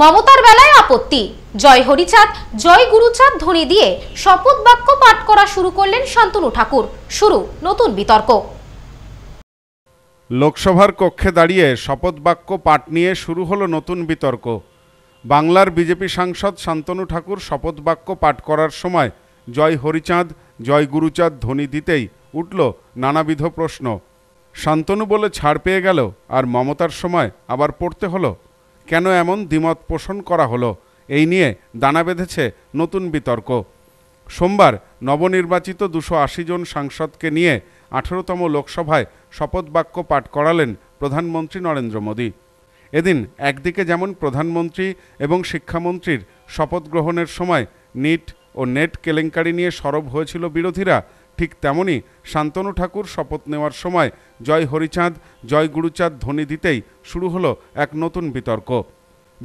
মমতার বেলায় আপত্তি জয় হরিচাঁদ জয় গুরুচাঁদ ধ্বনি দিয়ে শপথ বাক্য পাঠ করা শুরু করলেন শান্তনু ঠাকুর শুরু নতুন বিতর্ক লোকসভার কক্ষে দাঁড়িয়ে শপথ বাক্য পাঠ নিয়ে শুরু হলো নতুন বিতর্ক বাংলার বিজেপি সাংসদ শান্তনু ঠাকুর শপথ বাক্য পাঠ করার সময় জয় হরিচাঁদ জয় গুরুচাঁদ ধ্বনি দিতেই উঠল নানাবিধ প্রশ্ন শান্তনু বলে ছাড় পেয়ে গেল আর মমতার সময় আবার পড়তে হলো কেন এমন দ্বিমত পোষণ করা হলো এই নিয়ে দানা বেঁধেছে নতুন বিতর্ক সোমবার নবনির্বাচিত দুশো আশি জন সাংসদকে নিয়ে আঠেরোতম লোকসভায় শপথ বাক্য পাঠ করালেন প্রধানমন্ত্রী নরেন্দ্র মোদী এদিন একদিকে যেমন প্রধানমন্ত্রী এবং শিক্ষামন্ত্রীর শপথ গ্রহণের সময় নিট ও নেট কেলেঙ্কারি নিয়ে সরব হয়েছিল বিরোধীরা ঠিক তেমনি শান্তনু ঠাকুর শপথ নেওয়ার সময় জয় হরিচাঁদ জয় গুরুচাঁদ ধ্বনি দিতেই শুরু হলো এক নতুন বিতর্ক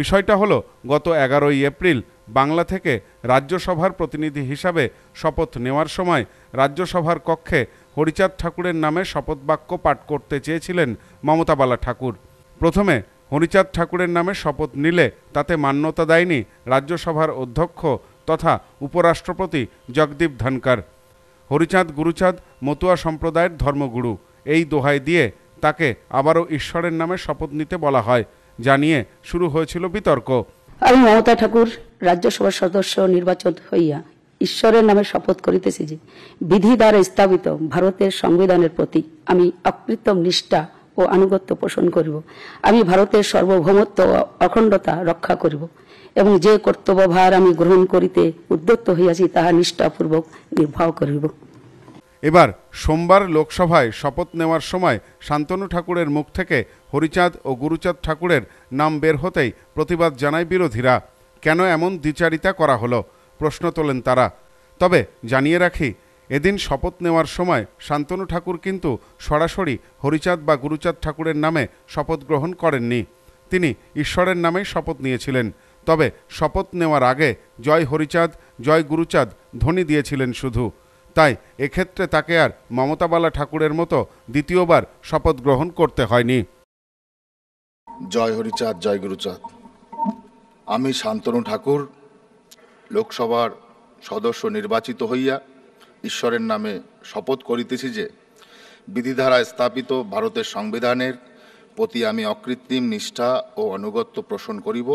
বিষয়টা হলো গত এগারোই এপ্রিল বাংলা থেকে রাজ্যসভার প্রতিনিধি হিসাবে শপথ নেওয়ার সময় রাজ্যসভার কক্ষে হরিচাঁদ ঠাকুরের নামে শপথ বাক্য পাঠ করতে চেয়েছিলেন মমতা বালা ঠাকুর প্রথমে হরিচাঁদ ঠাকুরের নামে শপথ নিলে তাতে মান্যতা দেয়নি রাজ্যসভার অধ্যক্ষ তথা উপরাষ্ট্রপতি জগদীপ ধনকর হরিচাঁদ গুরুচাঁদ মতুয়া সম্প্রদায়ের ধর্মগুরু এই দোহাই দিয়ে তাকে আবারও ঈশ্বরের নামে শপথ নিতে বলা হয় জানিয়ে শুরু হয়েছিল বিতর্ক আমি মমতা ঠাকুর রাজ্যসভার সদস্য নির্বাচন হইয়া ঈশ্বরের নামে শপথ করিতেছি যে বিধি দ্বারা স্থাপিত ভারতের সংবিধানের প্রতি আমি অকৃত্রিম নিষ্ঠা ও আনুগত্য পোষণ করিব আমি ভারতের সর্বভৌমত্ব ও অখণ্ডতা রক্ষা করিব এবং যে কর্তব্যভার আমি গ্রহণ করিতে উদ্যত হইয়াছি তাহা নিষ্ঠাপূর্বক নির্বাহ করিব এবার সোমবার লোকসভায় শপথ নেওয়ার সময় শান্তনু ঠাকুরের মুখ থেকে হরিচাঁদ ও গুরুচাঁদ ঠাকুরের নাম বের হতেই প্রতিবাদ জানায় বিরোধীরা কেন এমন দ্বিচারিতা করা হলো প্রশ্ন তোলেন তারা তবে জানিয়ে রাখি এদিন শপথ নেওয়ার সময় শান্তনু ঠাকুর কিন্তু সরাসরি হরিচাঁদ বা গুরুচাঁদ ঠাকুরের নামে শপথ গ্রহণ করেননি তিনি ঈশ্বরের নামে শপথ নিয়েছিলেন তবে শপথ নেওয়ার আগে জয় হরিচাঁদ জয় গুরুচাঁদ ধ্বনি দিয়েছিলেন শুধু তাই এক্ষেত্রে তাকে আর মমতাবালা ঠাকুরের মতো দ্বিতীয়বার শপথ গ্রহণ করতে হয়নি জয় হরিচাঁদ জয় গুরুচাঁদ আমি শান্তনু ঠাকুর লোকসভার সদস্য নির্বাচিত হইয়া ঈশ্বরের নামে শপথ করিতেছি যে বিধিধারা স্থাপিত ভারতের সংবিধানের প্রতি আমি অকৃত্রিম নিষ্ঠা ও অনুগত্য পোষণ করিব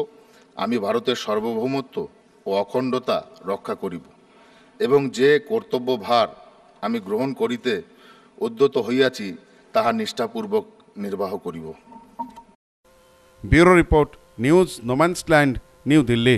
আমি ভারতের সার্বভৌমত্ব ও অখণ্ডতা রক্ষা করিব এবং যে কর্তব্য ভার আমি গ্রহণ করিতে উদ্যত হইয়াছি তাহা নিষ্ঠাপূর্বক নির্বাহ করিব bureau report news no man's land New Delhi